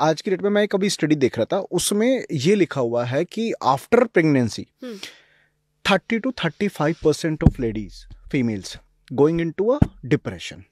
आज की डेट में मैं कभी स्टडी देख रहा था उसमें ये लिखा हुआ है कि after pregnancy thirty two thirty five percent of ladies females going into a depression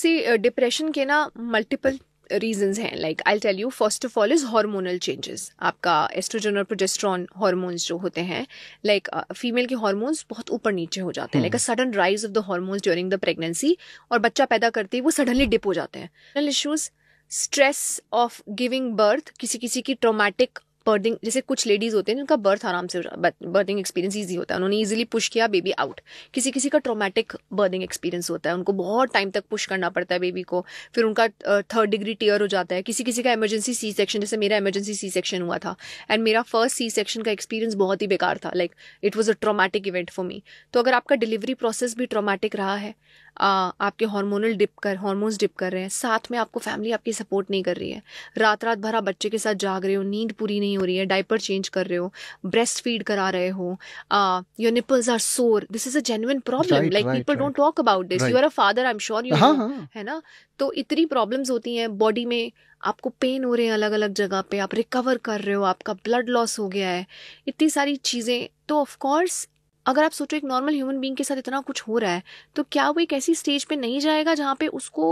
see depression के ना मल्टीपल रीजंस हैं like I tell you first of all is hormonal changes आपका एस्ट्रोजन और प्रोजेस्ट्रॉन हार्मोन्स जो होते हैं like female uh, के hormones बहुत ऊपर नीचे हो जाते हैं like a sudden rise of the hormones during the pregnancy और बच्चा पैदा करते ही वो सडनली डिप हो जाते हैं issues stress of giving birth किसी किसी की ट्रोमैटिक बर्थिंग जैसे कुछ लेडीज होते हैं जिनका बर्थ आराम से बर्थिंग एक्सपीरियंस ईजी होता है उन्होंने ईजिली पुश किया बेबी आउट किसी किसी का ट्रोमेटिक बर्थिंग एक्सपीरियंस होता है उनको बहुत टाइम तक पुश करना पड़ता है बेबी को फिर उनका थर्ड डिग्री टीयर हो जाता है किसी किसी का इमरजेंसी सी सेक्शन जैसे मेरा इमरजेंसी सी सेक्शन हुआ था एंड मेरा फर्स्ट सी सेक्शन का एक्सपीरियंस बहुत ही बेकार था like it was a traumatic event for me तो अगर आपका डिलीवरी प्रोसेस भी ट्रोमेटिक रहा है आपके हार्मोनल डिप कर हार्मोन्स डिप कर रहे हैं साथ में आपको फैमिली आपकी सपोर्ट नहीं कर रही है रात रात भर आप बच्चे के साथ जाग रहे हो नींद पूरी नहीं हो रही है डाइपर चेंज कर रहे हो ब्रेस्ट फीड करा रहे हो your nipples are sore this is a genuine problem like people don't talk about this you are a father I am sure you है ना तो इतनी प्रॉब्लम्स होती हैं बॉडी में आपको पेन हो रहे हैं अलग अलग जगह पे आप रिकवर कर रहे हो आपका ब्लड लॉस हो गया है इतनी सारी चीज़ें तो ऑफ कोर्स अगर आप सोचो एक नॉर्मल ह्यूमन बींग के साथ इतना कुछ हो रहा है तो क्या वो एक ऐसी स्टेज पे नहीं जाएगा जहाँ पे उसको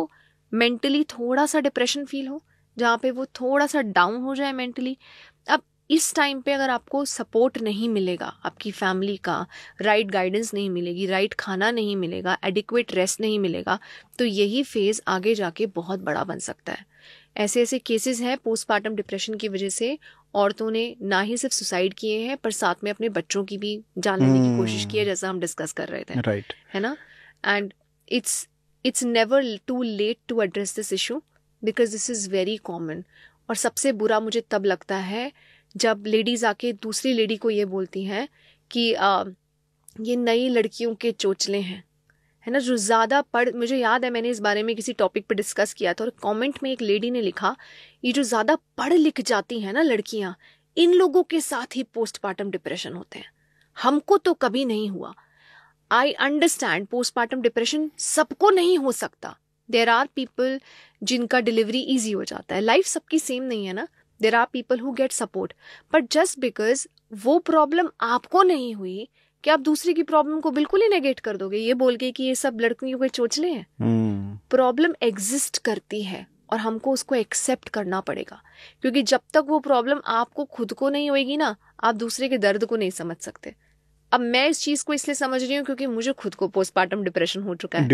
मेंटली थोड़ा सा डिप्रेशन फील हो जहाँ पे वो थोड़ा सा डाउन हो जाए मेंटली अब इस टाइम पे अगर आपको सपोर्ट नहीं मिलेगा आपकी फैमिली का राइट गाइडेंस नहीं मिलेगी राइट खाना नहीं मिलेगा एडिक्वेट रेस्ट नहीं मिलेगा तो यही फेज़ आगे जाके बहुत बड़ा बन सकता है ऐसे ऐसे केसेस हैं पोस्टमार्टम डिप्रेशन की वजह से औरतों ने ना ही सिर्फ सुसाइड किए हैं पर साथ में अपने बच्चों की भी जान लेने की कोशिश की है हम्म। जैसा हम डिस्कस कर रहे थे राइट है ना and it's it's never too late to address this issue because this is very common और सबसे बुरा मुझे तब लगता है जब लेडीज़ आके दूसरी लेडी को ये बोलती हैं कि आ, ये नई लड़कियों के चोचले हैं है ना जो ज़्यादा पढ़ मुझे याद है मैंने इस बारे में किसी टॉपिक पे डिस्कस किया था और कमेंट में एक लेडी ने लिखा ये जो ज़्यादा पढ़ लिख जाती हैं ना लड़कियाँ इन लोगों के साथ ही पोस्टमार्टम डिप्रेशन होते हैं हमको तो कभी नहीं हुआ आई अंडरस्टैंड पोस्टमार्टम डिप्रेशन सबको नहीं हो सकता देर आर पीपल जिनका डिलीवरी ईजी हो जाता है लाइफ सबकी सेम नहीं है ना there are people who get support but just because वो प्रॉब्लम आपको नहीं हुई कि आप दूसरे की प्रॉब्लम को बिल्कुल ही नेगेट कर दोगे ये बोल के कि ये सब लड़कियों के चोचले हैं प्रॉब्लम हम्म। एग्जिस्ट करती है और हमको उसको एक्सेप्ट करना पड़ेगा क्योंकि जब तक वो प्रॉब्लम आपको खुद को नहीं होगी ना आप दूसरे के दर्द को नहीं समझ सकते अब मैं इस चीज को इसलिए समझ रही हूँ क्योंकि मुझे खुद को पोस्टमार्टम डिप्रेशन हो चुका है